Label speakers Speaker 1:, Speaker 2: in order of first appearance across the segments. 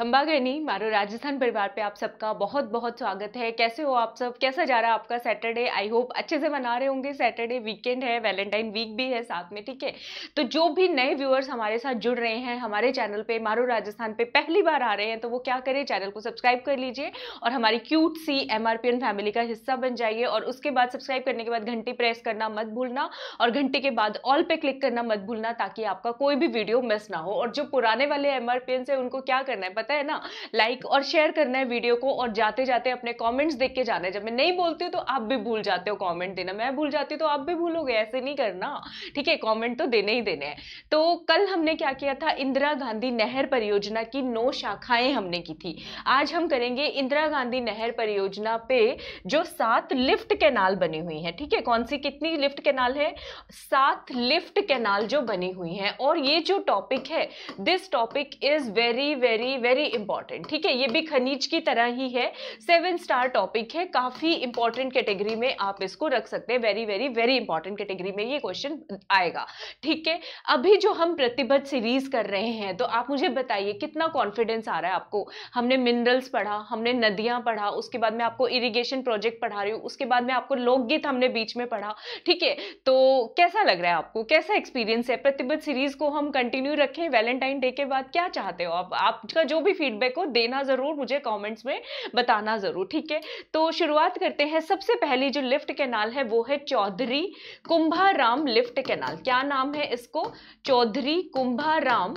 Speaker 1: गैनी मारो राजस्थान परिवार पे आप सबका बहुत बहुत स्वागत है कैसे हो आप सब कैसा जा रहा है आपका सैटरडे आई होप अच्छे से मना रहे होंगे सैटरडे वीकेंड है वैलेंटाइन वीक भी है साथ में ठीक है तो जो भी नए व्यूअर्स हमारे साथ जुड़ रहे हैं हमारे चैनल पे मारो राजस्थान पे पहली बार आ रहे हैं तो वो क्या करें चैनल को सब्सक्राइब कर लीजिए और हमारी क्यूट सी एम फैमिली का हिस्सा बन जाइए और उसके बाद सब्सक्राइब करने के बाद घंटी प्रेस करना मत भूलना और घंटे के बाद ऑल पे क्लिक करना मत भूलना ताकि आपका कोई भी वीडियो मिस ना हो और जो पुराने वाले एम है उनको क्या करना है पता है ना लाइक like और शेयर करना है वीडियो को और जाते जाते अपने कॉमेंट्स देख के जाना है जब मैं नहीं बोलती हूँ तो आप भी भूल जाते हो कॉमेंट देना मैं भूल जाती हूँ तो आप भी भूलोगे ऐसे नहीं करना ठीक है कॉमेंट तो देने ही देने हैं तो कल हमने क्या किया था इंदिरा गांधी नहर परियोजना की नौ शाखाएं हमने की थी आज हम करेंगे इंदिरा गांधी नहर परियोजना पे जो सात लिफ्ट कैनाल बनी हुई है ठीक है कौन सी कितनी लिफ्ट कैनाल है सात लिफ्ट कैनाल जो बनी हुई है और ये जो टॉपिक है this topic is very very very very important ठीक है ये भी खनिज की तरह ही है सेवन स्टार टॉपिक है काफी इंपॉर्टेंट कैटेगरी में आप इसको रख सकते हैं very very very important category में ये क्वेश्चन आएगा ठीक है अभी जो हम प्रतिबद्ध सीरीज कर रहे हैं तो आप मुझे बताइए कितना कॉन्फिडेंस आ रहा है आपको हमने मिनरल्स पढ़ा हमने नदियां पढ़ा उसके बाद में आपको इरीगेशन प्रोजेक्ट पढ़ा रही हूँ उसके बाद में आपको लोकगीत हमने बीच में पढ़ा ठीक है तो कैसा लग रहा है आपको कैसा एक्सपीरियंस है प्रतिबद्ध सीरीज को हम कंटिन्यू रखें वैलेंटाइन डे के बाद क्या चाहते हो आप आपका जो भी फीडबैक हो देना ज़रूर मुझे कमेंट्स में बताना ज़रूर ठीक है तो शुरुआत करते हैं सबसे पहली जो लिफ्ट कैनाल है वो है चौधरी कुंभाराम लिफ्ट कैनाल क्या नाम है इसको चौधरी कुंभाराम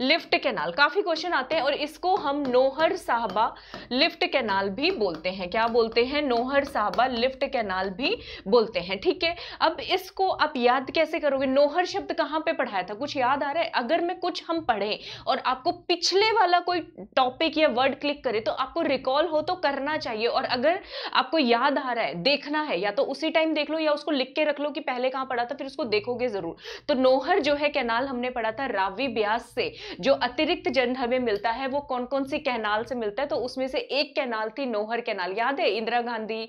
Speaker 1: लिफ्ट कैनाल काफ़ी क्वेश्चन आते हैं और इसको हम नोहर साहबा लिफ्ट कैनाल भी बोलते हैं क्या बोलते हैं नोहर साहबा लिफ्ट कैनाल भी बोलते हैं ठीक है अब इसको आप याद कैसे करोगे नोहर शब्द कहाँ पे पढ़ाया था कुछ याद आ रहा है अगर मैं कुछ हम पढ़ें और आपको पिछले वाला कोई टॉपिक या वर्ड क्लिक करें तो आपको रिकॉल हो तो करना चाहिए और अगर आपको याद आ रहा है देखना है या तो उसी टाइम देख लो या उसको लिख के रख लो कि पहले कहाँ पढ़ा था फिर उसको देखोगे जरूर तो नोहर जो है कैनाल हमने पढ़ा था रावी ब्यास से जो अतिरिक्त जल हमें मिलता है वो कौन कौन सी कैनाल से मिलता है तो उसमें से एक कैनाल थी नोहर कैनाल याद है इंदिरा गांधी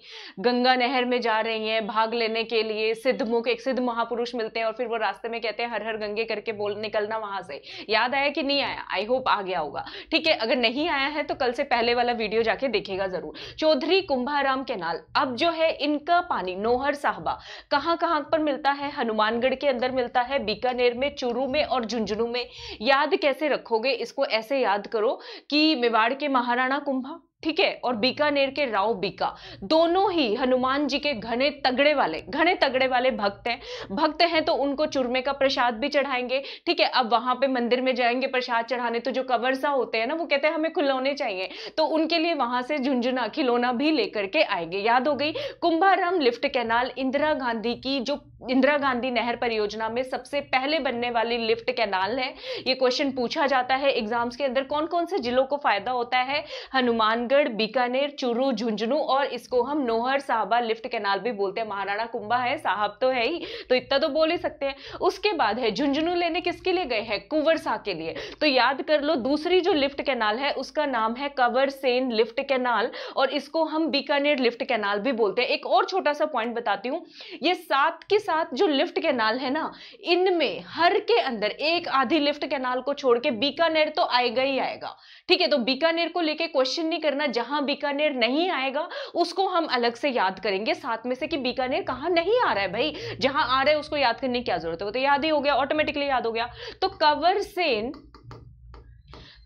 Speaker 1: गंगा नहर में जा रही हैं भाग लेने के लिए सिद्ध मुख एक सिद्ध महापुरुष मिलते हैं और फिर वो रास्ते में कहते हैं हर हर गंगे करके बोल निकलना वहां से याद आया कि नहीं आया आई होप आ गया होगा ठीक है अगर नहीं आया है तो कल से पहले वाला वीडियो जाके देखेगा जरूर चौधरी कुंभाराम कैनाल अब जो है इनका पानी नोहर साहबा कहां कहां पर मिलता है हनुमानगढ़ के अंदर मिलता है बीकानेर में चूरू में और झुंझुनू में याद कैसे रखोगे इसको ऐसे याद करो कि मेवाड़ के महाराणा कुंभा ठीक है और बीकानेर के राव बीका दोनों ही हनुमान जी के घने तगड़े वाले घने तगड़े वाले भक्त हैं भक्त हैं तो उनको चूरमे का प्रसाद भी चढ़ाएंगे ठीक है अब वहां पे मंदिर में जाएंगे प्रसाद चढ़ाने तो जो कवरसा होते हैं ना वो कहते हैं हमें खिलौने चाहिए तो उनके लिए वहां से झुंझुना खिलौना भी लेकर के आएंगे याद हो गई कुंभाराम लिफ्ट कैनाल इंदिरा गांधी की जो इंदिरा गांधी नहर परियोजना में सबसे पहले बनने वाली लिफ्ट कैनाल है ये क्वेश्चन पूछा जाता है एग्जाम्स के अंदर कौन कौन से जिलों को फायदा होता है हनुमान प्रतापगढ़ बीकानेर चुरू झुंझुनू और इसको हम नोहर साहबा लिफ्ट कैनाल भी बोलते हैं महाराणा कुंभा है साहब तो है ही तो इतना तो बोल ही सकते हैं उसके बाद है झुंझुनू लेने किसके लिए गए हैं कुंवर साह के लिए तो याद कर लो दूसरी जो लिफ्ट कैनाल है उसका नाम है कवर सेन लिफ्ट कैनाल और इसको हम बीकानेर लिफ्ट कैनाल भी बोलते हैं एक और छोटा सा पॉइंट बताती हूँ ये सात के साथ जो लिफ्ट कैनाल है ना इनमें हर के अंदर एक आधी लिफ्ट कैनाल को छोड़ के बीकानेर तो आएगा ही आएगा ठीक है तो बीकानेर को लेके क्वेश्चन नहीं करना करना जहां बीकानेर नहीं आएगा उसको हम अलग से याद करेंगे साथ में से कि बीकानेर कहां नहीं आ रहा है भाई जहां आ रहा है उसको याद करने की क्या जरूरत है वो तो याद ही हो गया ऑटोमेटिकली याद हो गया तो कवर सेन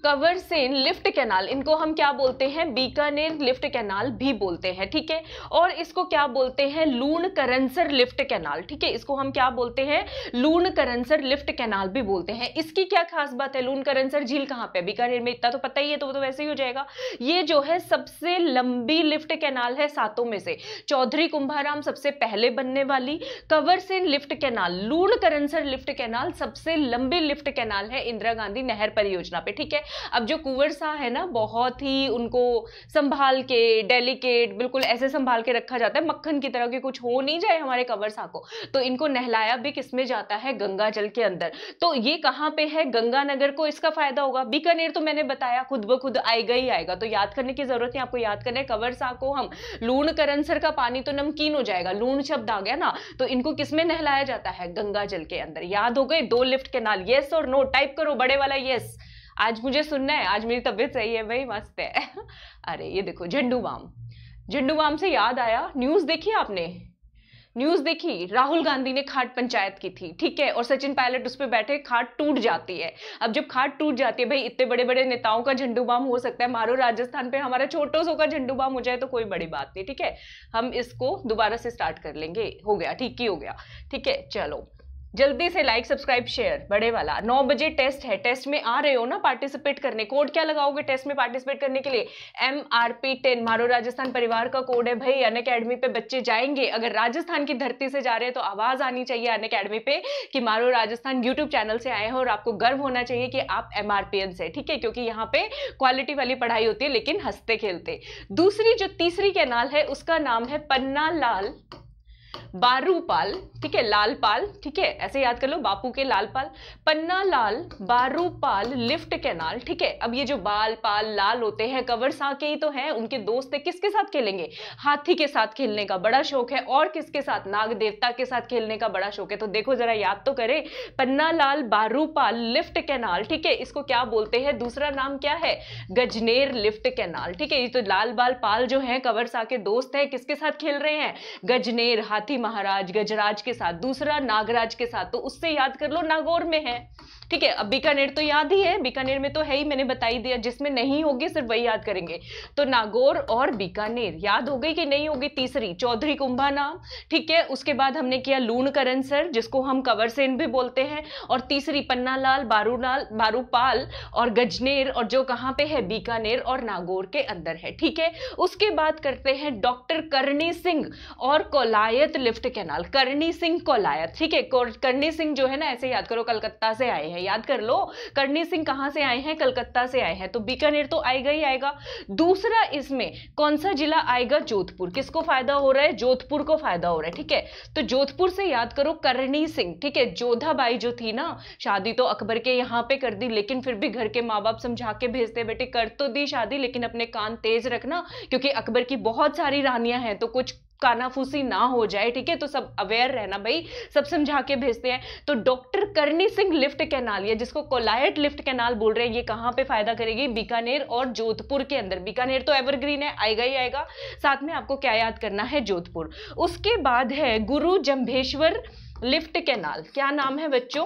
Speaker 1: कवर सेन लिफ्ट कैनाल इनको हम क्या बोलते हैं बीकानेर लिफ्ट कैनाल भी बोलते हैं ठीक है और इसको क्या बोलते हैं लून करंसर लिफ्ट कैनाल ठीक है इसको हम क्या बोलते हैं लून करंसर लिफ्ट कैनाल भी बोलते हैं इसकी क्या खास बात है लून करंसर झील कहाँ पे बीकानेर में इतना तो पता ही है तो वो तो वैसे ही हो जाएगा ये जो है सबसे लंबी लिफ्ट कैनाल है सातों में से चौधरी कुंभाराम सबसे पहले बनने वाली Kanwar Sen lift canal Lunkaransar lift canal सबसे लंबी लिफ्ट कैनाल है इंदिरा गांधी नहर परियोजना पे ठीक है अब जो कुंवर साह है ना बहुत ही उनको संभाल के डेलिकेट बिल्कुल ऐसे संभाल के रखा जाता है मक्खन की तरह के कुछ हो नहीं जाए हमारे कंवर साह को तो इनको नहलाया भी किसमें जाता है गंगा जल के अंदर तो ये कहाँ पे है गंगानगर को इसका फायदा होगा बीकानेर तो मैंने बताया खुद ब खुद आएगा ही आएगा तो याद करने की जरूरत है आपको याद करना है कंवर साह को हम लूण करंसर का पानी तो नमकीन हो जाएगा लूण शब्द आ गया ना तो इनको किसमें नहलाया जाता है गंगा जल के अंदर याद हो गए दो लिफ्ट के नाल यस और नो टाइप करो बड़े वाला यस आज मुझे सुनना है आज मेरी तबीयत सही है भाई मस्त है अरे ये देखो झंडू बाम झंडू बाम से याद आया न्यूज़ देखी आपने न्यूज़ देखी राहुल गांधी ने खाट पंचायत की थी ठीक है और सचिन पायलट उस पर बैठे खाट टूट जाती है अब जब खाट टूट जाती है भाई इतने बड़े बड़े नेताओं का झंडू बाम हो सकता है मारो राजस्थान पे हमारा छोटो सो का झंडू बाम हो जाए तो कोई बड़ी बात नहीं ठीक है हम इसको दोबारा से स्टार्ट कर लेंगे हो गया ठीक ही हो गया ठीक है चलो जल्दी से लाइक सब्सक्राइब शेयर बड़े वाला नौ बजे टेस्ट है टेस्ट में आ रहे हो ना पार्टिसिपेट करने कोड क्या लगाओगे टेस्ट में पार्टिसिपेट करने के लिए एम आर पी टेन मारो राजस्थान परिवार का कोड है भाई अन अकेडमी पे बच्चे जाएंगे अगर राजस्थान की धरती से जा रहे हैं तो आवाज आनी चाहिए अन अकेडमी पे कि मारो राजस्थान यूट्यूब चैनल से आए हैं और आपको गर्व होना चाहिए कि आप एम आर पी एन से ठीक है क्योंकि यहाँ पे क्वालिटी वाली पढ़ाई होती है लेकिन हंसते खेलते दूसरी जो तीसरी कैनाल है उसका नाम है पन्ना लाल बारूपाल ठीक है लालपाल ठीक है ऐसे याद कर लो बापू के लालपाल पन्ना लाल बारूपाल लिफ्ट कैनाल ठीक है अब ये जो बाल पाल लाल होते हैं कवर सा के ही तो हैं उनके दोस्त है किसके साथ खेलेंगे हाथी के साथ खेलने का बड़ा शौक है और किसके साथ नाग देवता के साथ खेलने का बड़ा शौक है तो देखो जरा याद तो करे पन्ना लाल बारूपाल लिफ्ट कैनाल ठीक है इसको क्या बोलते हैं दूसरा नाम क्या है गजनेर लिफ्ट कैनाल ठीक है ये तो लाल बाल पाल जो है कवर सा के दोस्त है किसके साथ खेल रहे हैं गजनेर हाथी महाराज गजराज के साथ दूसरा नागराज के साथ तो उससे याद कर लो नागौर में है ठीक है अब बीकानेर तो याद ही है बीकानेर में तो है ही मैंने बताई दिया जिसमें नहीं होगी सिर्फ वही याद करेंगे तो नागौर और बीकानेर याद हो गई कि नहीं होगी तीसरी चौधरी कुंभा नाम ठीक है उसके बाद हमने किया लून करण सर जिसको हम कवर सेन भी बोलते हैं और तीसरी पन्ना लाल बारूलाल बारूपाल और गजनेर और जो कहाँ पे है बीकानेर और नागौर के अंदर है ठीक है उसके बाद करते हैं डॉक्टर करणी सिंह और कोलायत स्विफ्ट कैनाल करनी सिंह को लाया ठीक है करनी सिंह जो है ना ऐसे याद करो कलकत्ता से आए हैं याद कर लो करनी सिंह कहाँ से आए हैं कलकत्ता से आए हैं तो बीकानेर तो आएगा ही आएगा दूसरा इसमें कौन सा जिला आएगा जोधपुर किसको फायदा हो रहा है जोधपुर को फायदा हो रहा है ठीक है तो जोधपुर से याद करो करणी सिंह ठीक है जोधाबाई जो थी ना शादी तो अकबर के यहाँ पे कर दी लेकिन फिर भी घर के माँ बाप समझा के भेजते बेटे कर तो दी शादी लेकिन अपने कान तेज रखना क्योंकि अकबर की बहुत सारी रानियां हैं तो कुछ कानाफूसी ना हो जाए ठीक है तो सब अवेयर रहना भाई सब समझा के भेजते हैं तो डॉक्टर करनी सिंह लिफ्ट कैनाल ये जिसको कोलायट लिफ्ट कैनाल बोल रहे हैं ये कहाँ पे फायदा करेगी बीकानेर और जोधपुर के अंदर बीकानेर तो एवरग्रीन है आएगा ही आएगा साथ में आपको क्या याद करना है जोधपुर उसके बाद है गुरु जम्भेश्वर लिफ्ट कैनाल क्या नाम है बच्चों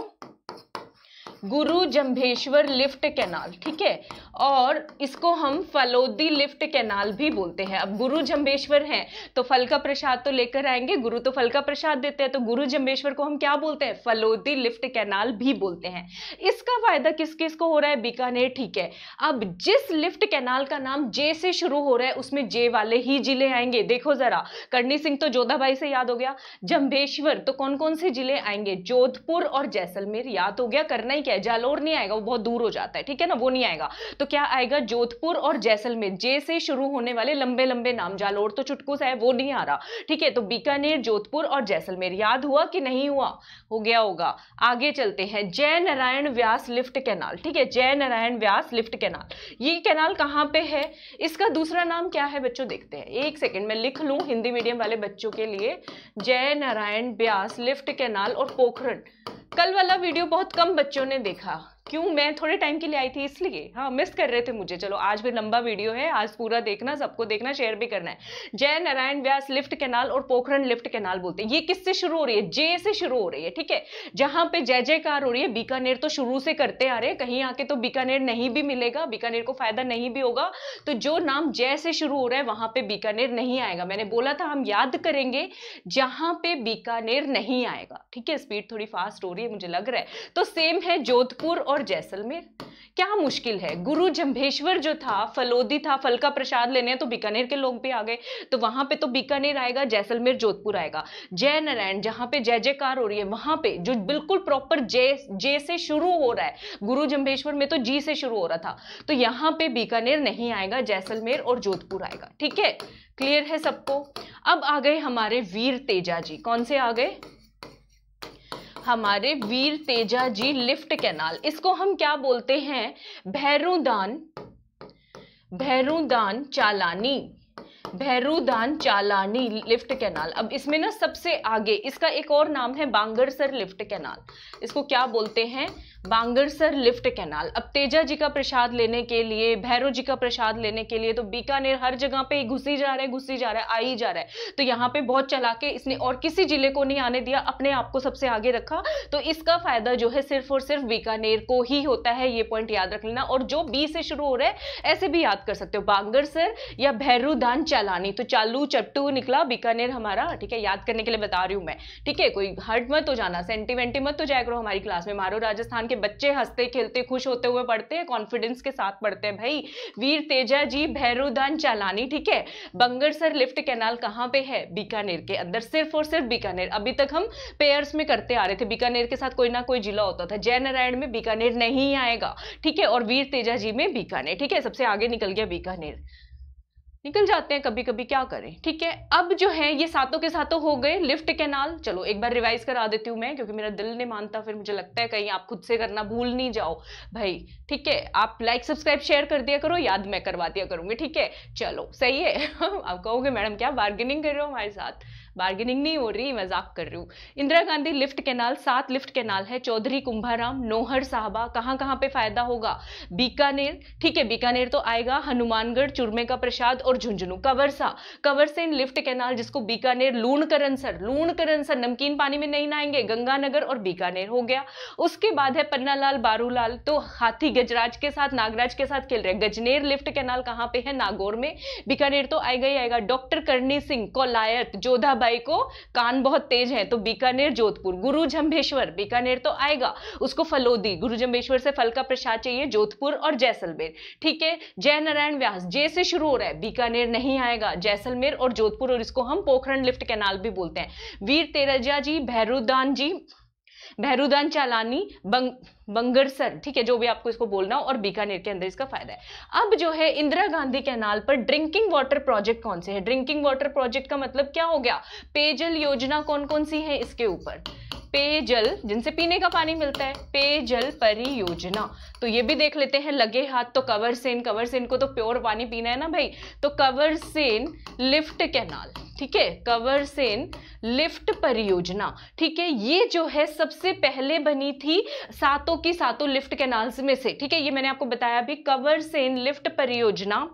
Speaker 1: गुरु जम्भेश्वर लिफ्ट कैनाल ठीक है और इसको हम फलोदी लिफ्ट कैनाल भी बोलते हैं अब गुरु जम्भेश्वर हैं तो फल का प्रसाद तो लेकर आएंगे गुरु तो फल का प्रसाद देते हैं तो गुरु जम्भेश्वर को हम क्या बोलते हैं फलोदी लिफ्ट कैनाल भी बोलते हैं इसका फायदा किस किस को हो रहा है बीकानेर ठीक है अब जिस लिफ्ट कैनाल का नाम जे से शुरू हो रहा है उसमें जे वाले ही जिले आएंगे देखो जरा करणी सिंह तो जोधाबाई से याद हो गया जम्भेश्वर तो कौन कौन से जिले आएंगे जोधपुर और जैसलमेर याद हो गया करना ही क्या है जालोर नहीं आएगा वो बहुत दूर हो जाता है ठीक है ना वो नहीं आएगा तो क्या आएगा जोधपुर और जैसलमेर जे से शुरू होने वाले लंबे लंबे नाम जालोर तो चुटकू सा है वो नहीं आ रहा ठीक है तो बीकानेर जोधपुर और जैसलमेर याद हुआ कि नहीं हुआ हो गया होगा आगे चलते हैं जय नारायण व्यास लिफ्ट कैनाल ठीक है जय नारायण व्यास लिफ्ट कैनाल ये कैनाल कहाँ पे है इसका दूसरा नाम क्या है बच्चों देखते हैं एक सेकेंड मैं लिख लूँ हिंदी मीडियम वाले बच्चों के लिए जय नारायण व्यास लिफ्ट कैनाल और पोखरण कल वाला वीडियो बहुत कम बच्चों ने देखा क्यों मैं थोड़े टाइम के लिए आई थी इसलिए हाँ मिस कर रहे थे मुझे चलो आज भी लंबा वीडियो है आज पूरा देखना सबको देखना शेयर भी करना है जय नारायण व्यास लिफ्ट कैनाल और पोखरण लिफ्ट कैनाल बोलते हैं ये किससे शुरू हो रही है जे से शुरू हो रही है ठीक है जहां पे जय जयकार हो रही है बीकानेर तो शुरू से करते आ रहे कहीं आके तो बीकानेर नहीं भी मिलेगा बीकानेर को फायदा नहीं भी होगा तो जो नाम जय से शुरू हो रहा है वहां पर बीकानेर नहीं आएगा मैंने बोला था हम याद करेंगे जहां पे बीकानेर नहीं आएगा ठीक है स्पीड थोड़ी फास्ट हो रही है मुझे लग रहा है तो सेम है जोधपुर और और जैसलमेर क्या मुश्किल है गुरु जम्भेश्वर जो था फलोदी था फल का प्रसाद लेने तो बीकानेर के लोग भी आ गए तो वहां पे तो बीकानेर आएगा जैसलमेर जोधपुर आएगा जय नारायण जहां पे जय जयकार हो रही है वहां पे जो बिल्कुल प्रॉपर जय जय से शुरू हो रहा है गुरु जम्भेश्वर में तो जी से शुरू हो रहा था तो यहाँ पे बीकानेर नहीं आएगा जैसलमेर और जोधपुर आएगा ठीक है क्लियर है सबको अब आ गए हमारे वीर तेजा जी कौन से आ गए हमारे वीर तेजा जी लिफ्ट कैनाल इसको हम क्या बोलते हैं भैरूदान भैरूदान चालानी भैरूदान चालानी लिफ्ट कैनाल अब इसमें ना सबसे आगे इसका एक और नाम है बांगरसर लिफ्ट कैनाल इसको क्या बोलते हैं बांगरसर लिफ्ट कैनाल अब तेजा जी का प्रसाद लेने के लिए भैरव जी का प्रसाद लेने के लिए तो बीकानेर हर जगह पे घुसी जा रहा है घुसी जा रहा है आई जा रहा है तो यहाँ पे बहुत चला के इसने और किसी जिले को नहीं आने दिया अपने आप को सबसे आगे रखा तो इसका फायदा जो है सिर्फ और सिर्फ बीकानेर को ही होता है ये पॉइंट याद रख लेना और जो बी से शुरू हो रहा है ऐसे भी याद कर सकते हो बांगरसर या भैरूदान चालानी सैलानी तो चालू चट्टू निकला बीकानेर हमारा ठीक है याद करने के लिए बता रही हूँ मैं ठीक है कोई हर्ट मत तो जाना सेंटी वेंटी मत तो जाया करो हमारी क्लास में मारो राजस्थान के बच्चे हंसते खेलते खुश होते हुए पढ़ते हैं कॉन्फिडेंस के साथ पढ़ते हैं भाई वीर तेजा जी भैरवदान चालानी ठीक है बंगरसर लिफ्ट कैनाल कहाँ पे है बीकानेर के अंदर सिर्फ और सिर्फ बीकानेर अभी तक हम पेयर्स में करते आ रहे थे बीकानेर के साथ कोई ना कोई जिला होता था जय नारायण में बीकानेर नहीं आएगा ठीक है और वीर तेजा जी में बीकानेर ठीक है सबसे आगे निकल गया बीकानेर निकल जाते हैं कभी कभी क्या करें ठीक है अब जो है ये सातों के सातों हो गए लिफ्ट कैनाल चलो एक बार रिवाइज करा देती हूँ मैं क्योंकि मेरा दिल नहीं मानता फिर मुझे लगता है कहीं आप खुद से करना भूल नहीं जाओ भाई ठीक है आप लाइक सब्सक्राइब शेयर कर दिया करो याद मैं करवा दिया करूँगी ठीक है चलो सही है आप कहोगे मैडम क्या बार्गेनिंग कर रहे हो हमारे साथ बार्गेनिंग नहीं हो रही मजाक कर रही हूँ इंदिरा गांधी लिफ्ट कैनाल सात लिफ्ट कैनाल है चौधरी कुंभाराम नोहर साहबा कहाँ कहाँ पे फायदा होगा बीकानेर ठीक है बीकानेर तो आएगा हनुमानगढ़ चुरमे का प्रसाद और झुंझुनू कवरसा कवरसेन लिफ्ट कैनाल जिसको बीकानेर लूण करनसर लूण करनसर नमकीन पानी में नहीं नहाएंगे गंगानगर और बीकानेर हो गया उसके बाद है पन्नालाल बारूलाल तो हाथी गजराज के साथ नागराज के साथ खेल रहे गजनेर लिफ्ट कैनाल कहाँ पे है नागौर में बीकानेर तो आएगा ही आएगा डॉक्टर करणी सिंह कोलायत जोधा भाई को कान बहुत तेज है तो बीकानेर जोधपुर गुरु जम्भेश्वर बीकानेर तो आएगा उसको फलोदी गुरु जम्भेश्वर से फल का प्रसाद चाहिए जोधपुर और जैसलमेर ठीक है जय नारायण व्यास जय से शुरू हो रहा है बीकानेर नहीं आएगा जैसलमेर और जोधपुर और इसको हम पोखरण लिफ्ट कैनाल भी बोलते हैं वीर तेरजा जी भैरुदान जी बहरुदान चालानी बंग बंगरसर ठीक है जो भी आपको इसको बोलना हो और बीकानेर के अंदर इसका फायदा है अब जो है इंदिरा गांधी कैनाल पर ड्रिंकिंग वाटर प्रोजेक्ट कौन से है ड्रिंकिंग वाटर प्रोजेक्ट का मतलब क्या हो गया पेयजल योजना कौन कौन सी है इसके ऊपर पेयजल जिनसे पीने का पानी मिलता है पेयजल परियोजना तो ये भी देख लेते हैं लगे हाथ तो कवर सेन कवर सेन को तो प्योर पानी पीना है ना भाई तो कवर सेन लिफ्ट कैनाल ठीक है कवर सेन लिफ्ट परियोजना ठीक है ये जो है सबसे पहले बनी थी सातों की सातों लिफ्ट कैनाल्स में से ठीक है ये मैंने आपको बताया भी कवर सेन लिफ्ट परियोजना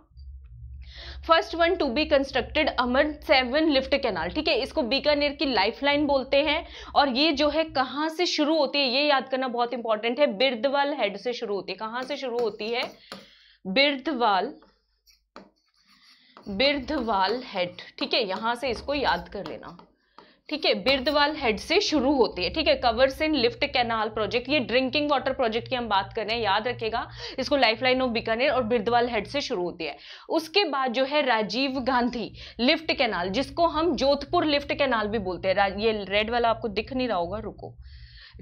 Speaker 1: first one to be constructed Amar सेवन लिफ्ट कैनाल ठीक है इसको बीकानेर की लाइफलाइन बोलते हैं और ये जो है कहाँ से शुरू होती है ये याद करना बहुत इंपॉर्टेंट है बिरदवाल हेड से शुरू होती है कहाँ से शुरू होती है बिरदवाल बिरधवाल हेड ठीक है यहां से इसको याद कर लेना ठीक है बिर्दवाल हेड से शुरू होती है ठीक है कवर्स इन लिफ्ट कैनाल प्रोजेक्ट ये ड्रिंकिंग वाटर प्रोजेक्ट की हम बात कर रहे हैं याद रखेगा इसको लाइफलाइन ऑफ बीकानेर और बिर्दवाल हेड से शुरू होती है उसके बाद जो है राजीव गांधी लिफ्ट कैनाल जिसको हम जोधपुर लिफ्ट कैनाल भी बोलते हैं ये रेड वाला आपको दिख नहीं रहा होगा रुको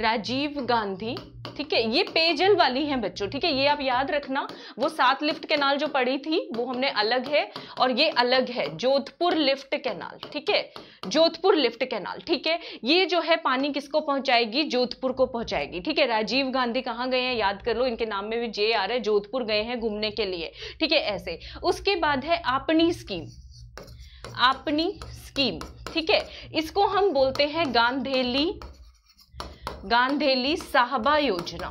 Speaker 1: राजीव गांधी ठीक है ये पेयजल वाली है बच्चों ठीक है ये आप याद रखना वो सात लिफ्ट कैनाल जो पड़ी थी वो हमने अलग है और ये अलग है जोधपुर लिफ्ट कैनाल ठीक है जोधपुर लिफ्ट कैनाल ठीक है ये जो है पानी किसको पहुंचाएगी जोधपुर को पहुंचाएगी ठीक है राजीव गांधी कहाँ गए हैं याद कर लो इनके नाम में भी जे आ रहा है जोधपुर गए हैं घूमने के लिए ठीक है ऐसे उसके बाद है आपनी स्कीम आपनी स्कीम ठीक है इसको हम बोलते हैं गांधेली गांधेली साहबा योजना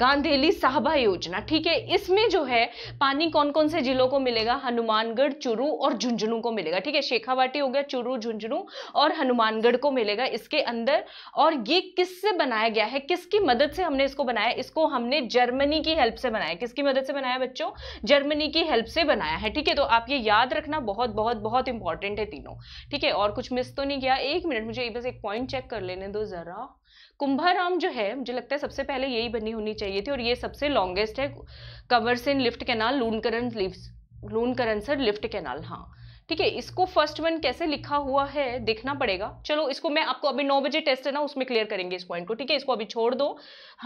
Speaker 1: गांधेली साहबा योजना ठीक है इसमें जो है पानी कौन कौन से जिलों को मिलेगा हनुमानगढ़ चुरू और झुंझुनू को मिलेगा ठीक है शेखावाटी हो गया चुरू झुंझुनू और हनुमानगढ़ को मिलेगा इसके अंदर और ये किससे बनाया गया है किसकी मदद से हमने इसको बनाया इसको हमने जर्मनी की हेल्प से बनाया किसकी मदद से बनाया बच्चों जर्मनी की हेल्प से बनाया है ठीक है तो आप ये याद रखना बहुत बहुत बहुत इंपॉर्टेंट है तीनों ठीक है और कुछ मिस तो नहीं किया एक मिनट मुझे बस एक पॉइंट चेक कर लेने दो जरा कुंभाराम जो है मुझे लगता है सबसे पहले यही बनी होनी चाहिए थी और ये सबसे लॉन्गेस्ट है कवर्स Sen lift canal Lunkaran lift Lunkaransar lift canal हाँ ठीक है इसको फर्स्ट वन कैसे लिखा हुआ है देखना पड़ेगा चलो इसको मैं आपको अभी नौ बजे टेस्ट है ना उसमें क्लियर करेंगे इस पॉइंट को ठीक है इसको अभी छोड़ दो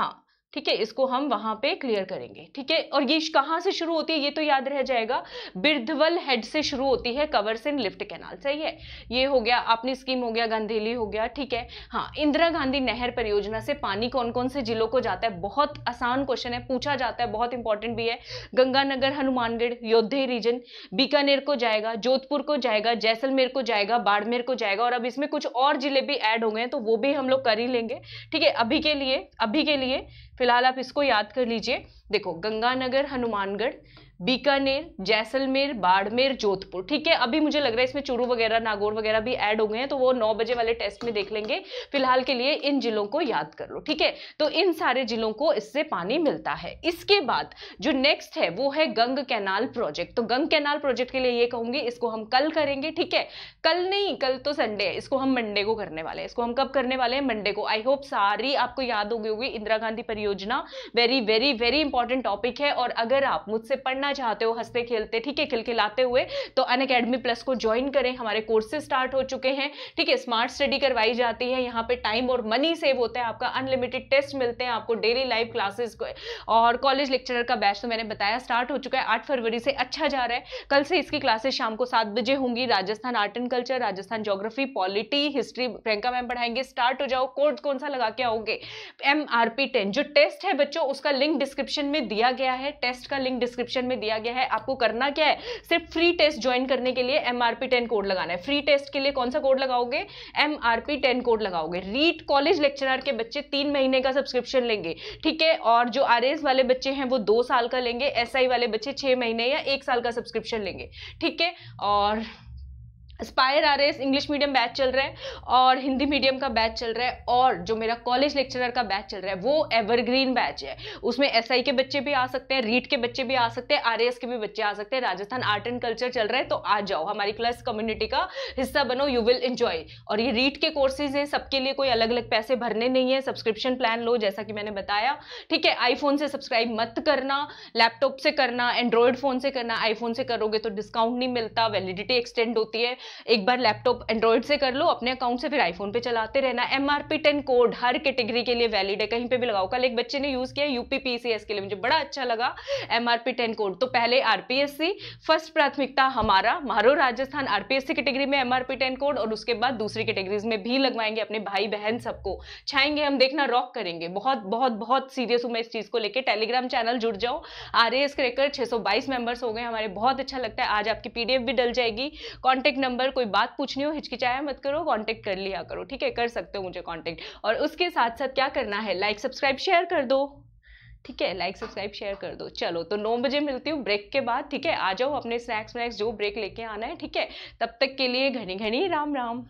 Speaker 1: हाँ ठीक है इसको हम वहां पे क्लियर करेंगे ठीक है और ये कहाँ से शुरू होती है ये तो याद रह जाएगा बिरधवल हेड से शुरू होती है कवर्स इन लिफ्ट कैनाल सही है ये हो गया आपने स्कीम हो गया गंधेली हो गया ठीक है हाँ इंदिरा गांधी नहर परियोजना से पानी कौन कौन से जिलों को जाता है बहुत आसान क्वेश्चन है पूछा जाता है बहुत इंपॉर्टेंट भी है गंगानगर हनुमानगढ़ योद्धे रीजन बीकानेर को जाएगा जोधपुर को जाएगा जैसलमेर को जाएगा बाड़मेर को जाएगा और अब इसमें कुछ और जिले भी ऐड हो गए तो वो भी हम लोग कर ही लेंगे ठीक है अभी के लिए अभी के लिए फिलहाल आप इसको याद कर लीजिए देखो गंगानगर हनुमानगढ़ बीकानेर जैसलमेर बाड़मेर जोधपुर ठीक है अभी मुझे लग रहा है इसमें चूरू वगैरह नागौर वगैरह भी ऐड हो गए हैं तो वो नौ बजे वाले टेस्ट में देख लेंगे फिलहाल के लिए इन जिलों को याद कर लो ठीक है तो इन सारे जिलों को इससे पानी मिलता है इसके बाद जो नेक्स्ट है वो है गंग कैनाल प्रोजेक्ट तो गंग कैनाल प्रोजेक्ट के लिए ये कहूंगी इसको हम कल करेंगे ठीक है कल नहीं कल तो संडे है इसको हम मंडे को करने वाले हैं इसको हम कब करने वाले हैं मंडे को आई होप सारी आपको याद हो गई होगी इंदिरा गांधी परियोजना very very very important topic है और अगर आप मुझसे पढ़ना बनना चाहते हो हंसते खेलते ठीक है खिलखिलाते हुए तो अन अकेडमी प्लस को ज्वाइन करें हमारे कोर्सेज स्टार्ट हो चुके हैं ठीक है स्मार्ट स्टडी करवाई जाती है यहाँ पे टाइम और मनी सेव होता है आपका अनलिमिटेड टेस्ट मिलते हैं आपको डेली लाइव क्लासेस और कॉलेज लेक्चरर का बैच तो मैंने बताया स्टार्ट हो चुका है आठ फरवरी से अच्छा जा रहा है कल से इसकी क्लासेस शाम को सात बजे होंगी Rajasthan art and culture Rajasthan geography polity history Priyanka ma'am पढ़ाएंगे स्टार्ट हो जाओ कोर्स कौन सा लगा के आओगे एम आर पी टेन जो टेस्ट है बच्चों उसका लिंक डिस्क्रिप्शन में दिया गया है टेस्ट का लिंक डिस्क्रिप्शन में में दिया गया है आपको करना क्या है सिर्फ फ्री टेस्ट ज्वाइन करने के लिए M R P ten code लगाना है फ्री टेस्ट के लिए कौन सा कोड लगाओगे M R P ten code लगाओगे रीट कॉलेज लेक्चरर के बच्चे तीन महीने का सब्सक्रिप्शन लेंगे ठीक है और जो आर एस वाले बच्चे हैं वो दो साल का लेंगे एस आई वाले बच्चे छह महीने या एक साल का सब्सक्रिप्शन लेंगे ठीक है और स्पायर आ रहे एस इंग्लिश मीडियम बैच चल रहा है और हिंदी मीडियम का बैच चल रहा है और जो मेरा कॉलेज लेक्चरर का बैच चल रहा है वो एवरग्रीन बैच है उसमें एस SI के बच्चे भी आ सकते हैं रीट के बच्चे भी आ सकते हैं आर के भी बच्चे आ सकते हैं राजस्थान आर्ट एंड कल्चर चल रहा है तो आ जाओ हमारी क्लास कम्युनिटी का हिस्सा बनो यू विल इन्जॉय और ये रीट के कोर्सेज हैं सबके लिए कोई अलग अलग पैसे भरने नहीं है सब्सक्रिप्शन प्लान लो जैसा कि मैंने बताया ठीक है आईफोन से सब्सक्राइब मत करना लैपटॉप से करना एंड्रॉयड फ़ोन से करना आईफोन से करोगे तो डिस्काउंट नहीं मिलता वैलिडिटी एक्सटेंड होती है एक बार लैपटॉप एंड्रॉइड से कर लो अपने अकाउंट से फिर आईफोन पे चलाते रहना M R P ten code हर कैटेगरी के लिए वैलिड है कहीं पे भी लगाओ कल एक बच्चे ने यूज़ किया एस के लिए मुझे बड़ा अच्छा लगा M R P ten code तो पहले R P S C first प्राथमिकता हमारा मारो Rajasthan R P S C category में M R P ten code और उसके बाद दूसरी कैटेगरीज में भी लगवाएंगे अपने भाई बहन सबको छाएंगे हम देखना रॉक करेंगे बहुत बहुत बहुत सीरियस हूँ मैं इस चीज़ को लेकर टेलीग्राम चैनल जुड़ जाओ आर ए एस क्रेकर छः सौ बाईस मेंबर्स हो गए हमारे बहुत अच्छा लगता है आज आपकी पी डी एफ भी डल जाएगी कॉन्टैक्ट नंबर नंबर कोई बात पूछनी हो हिचकिचाया मत करो कॉन्टेक्ट कर लिया करो ठीक है कर सकते हो मुझे कॉन्टेक्ट और उसके साथ साथ क्या करना है लाइक सब्सक्राइब शेयर कर दो ठीक है लाइक सब्सक्राइब शेयर कर दो चलो तो नौ बजे मिलती हूँ ब्रेक के बाद ठीक है आ जाओ अपने स्नैक्स वनैक्स जो ब्रेक लेके आना है ठीक है तब तक के लिए घनी घनी राम राम